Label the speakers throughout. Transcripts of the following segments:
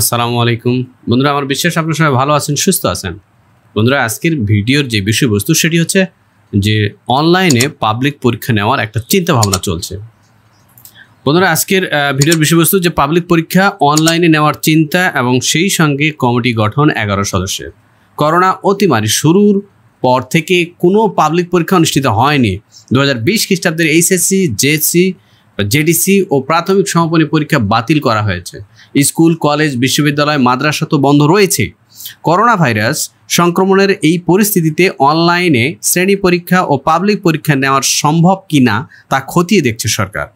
Speaker 1: আসসালামু আলাইকুম বন্ধুরা আমার বিশ্বাস আপনার সবাই ভালো আছেন সুস্থ আছেন বন্ধুরা আজকের ভিডিওর যে বিষয়বস্তু সেটি হচ্ছে যে অনলাইনে পাবলিক পরীক্ষা নেওয়ার একটা চিন্তা ভাবনা চলছে বন্ধুরা আজকের ভিডিওর বিষয়বস্তু যে পাবলিক পরীক্ষা অনলাইনে নেওয়ার চিন্তা এবং সেই সঙ্গে কমিটি গঠন এগারো সদস্যের করোনা অতিমারি শুরুর পর থেকে কোনো পাবলিক পরীক্ষা অনুষ্ঠিত হয়নি দু হাজার বিশ খ্রিস্টাব্দের এইচএসসি জেএসসি জেডিসি ও প্রাথমিক সমাপনী পরীক্ষা বাতিল করা হয়েছে স্কুল কলেজ বিশ্ববিদ্যালয় মাদ্রাসা তো বন্ধ রয়েছে করোনা ভাইরাস সংক্রমণের এই পরিস্থিতিতে অনলাইনে শ্রেণী পরীক্ষা ও পাবলিক পরীক্ষা নেওয়ার সম্ভব কি না তা খতিয়ে দেখছে সরকার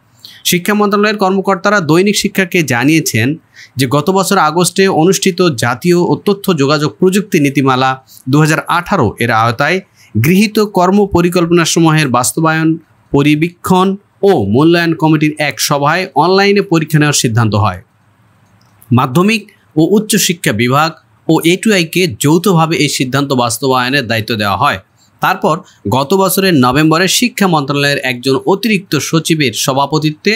Speaker 1: শিক্ষা মন্ত্রণালয়ের কর্মকর্তারা দৈনিক শিক্ষাকে জানিয়েছেন যে গত বছর আগস্টে অনুষ্ঠিত জাতীয় ও তথ্য যোগাযোগ প্রযুক্তি নীতিমালা দু এর আওতায় গৃহীত কর্ম পরিকল্পনাসমূহের বাস্তবায়ন পরিবীক্ষণ ও মূল্যায়ন কমিটির এক সভায় অনলাইনে পরীক্ষা নেওয়ার সিদ্ধান্ত হয় মাধ্যমিক ও উচ্চশিক্ষা বিভাগ ও এটুআইকে যৌথভাবে এই সিদ্ধান্ত বাস্তবায়নের দায়িত্ব দেওয়া হয় তারপর গত বছরের নভেম্বরে শিক্ষা মন্ত্রণালয়ের একজন অতিরিক্ত সচিবের সভাপতিত্বে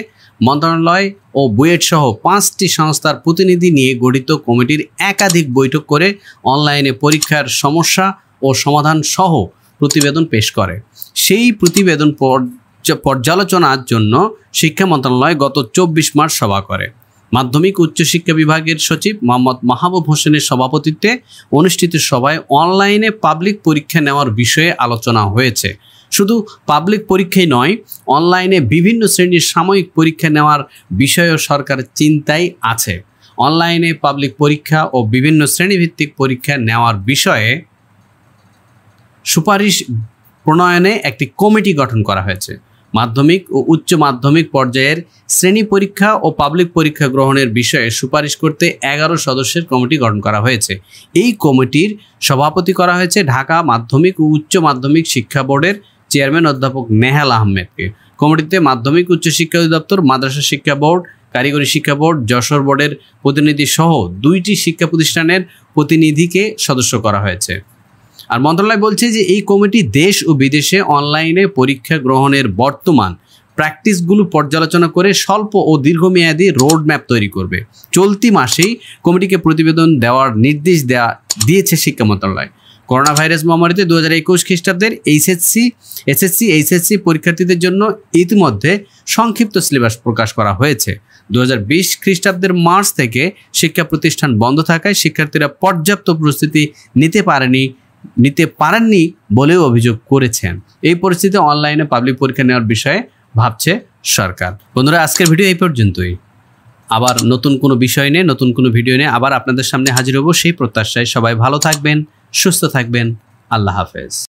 Speaker 1: মন্ত্রণালয় ও বুয়েট সহ পাঁচটি সংস্থার প্রতিনিধি নিয়ে গঠিত কমিটির একাধিক বৈঠক করে অনলাইনে পরীক্ষার সমস্যা ও সমাধান সহ প্রতিবেদন পেশ করে সেই প্রতিবেদন পর্যালোচনার জন্য শিক্ষা মন্ত্রণালয় গত চব্বিশ মার্চ সভা করে মাধ্যমিক উচ্চশিক্ষা বিভাগের সচিব মোহাম্মদ মাহবুব হোসেনের সভাপতিত্বে অনুষ্ঠিত সভায় অনলাইনে পাবলিক পরীক্ষা নেওয়ার বিষয়ে আলোচনা হয়েছে শুধু পাবলিক পরীক্ষাই নয় অনলাইনে বিভিন্ন শ্রেণীর সাময়িক পরীক্ষা নেওয়ার বিষয়েও সরকার চিন্তায় আছে অনলাইনে পাবলিক পরীক্ষা ও বিভিন্ন শ্রেণীভিত্তিক পরীক্ষা নেওয়ার বিষয়ে সুপারিশ প্রণয়নে একটি কমিটি গঠন করা হয়েছে মাধ্যমিক ও উচ্চ মাধ্যমিক পর্যায়ের শ্রেণী পরীক্ষা ও পাবলিক পরীক্ষা গ্রহণের বিষয়ে সুপারিশ করতে এগারো সদস্যের কমিটি গঠন করা হয়েছে এই কমিটির সভাপতি করা হয়েছে ঢাকা মাধ্যমিক ও উচ্চ মাধ্যমিক শিক্ষা বোর্ডের চেয়ারম্যান অধ্যাপক নেহাল আহমেদকে কমিটিতে মাধ্যমিক উচ্চ শিক্ষা অধিদপ্তর মাদ্রাসা শিক্ষা বোর্ড কারিগরি শিক্ষা বোর্ড যশোর বোর্ডের প্রতিনিধি সহ দুইটি শিক্ষা প্রতিষ্ঠানের প্রতিনিধিকে সদস্য করা হয়েছে আর মন্ত্রণালয় বলছে যে এই কমিটি দেশ ও বিদেশে অনলাইনে পরীক্ষা গ্রহণের বর্তমান প্র্যাকটিসগুলো পর্যালোচনা করে স্বল্প ও দীর্ঘমেয়াদী রোড ম্যাপ তৈরি করবে চলতি মাসেই কমিটিকে প্রতিবেদন দেওয়ার নির্দেশ দেওয়া দিয়েছে শিক্ষা মন্ত্রণালয় করোনা ভাইরাস মহামারীতে দু হাজার একুশ খ্রিস্টাব্দের এইচএসসি এসএসসি এইচএসসি পরীক্ষার্থীদের জন্য ইতিমধ্যে সংক্ষিপ্ত সিলেবাস প্রকাশ করা হয়েছে দু হাজার বিশ খ্রিস্টাব্দের মার্চ থেকে শিক্ষা প্রতিষ্ঠান বন্ধ থাকায় শিক্ষার্থীরা পর্যাপ্ত প্রস্তুতি নিতে পারেনি নিতে পারেননি বলেও অভিযোগ করেছেন এই পরিস্থিতিতে অনলাইনে পাবলিক পরীক্ষা নেওয়ার বিষয়ে ভাবছে সরকার বন্ধুরা আজকের ভিডিও এই পর্যন্তই আবার নতুন কোনো বিষয় নিয়ে নতুন কোনো ভিডিও নিয়ে আবার আপনাদের সামনে হাজির হব সেই প্রত্যাশায় সবাই ভালো থাকবেন সুস্থ থাকবেন আল্লাহ হাফেজ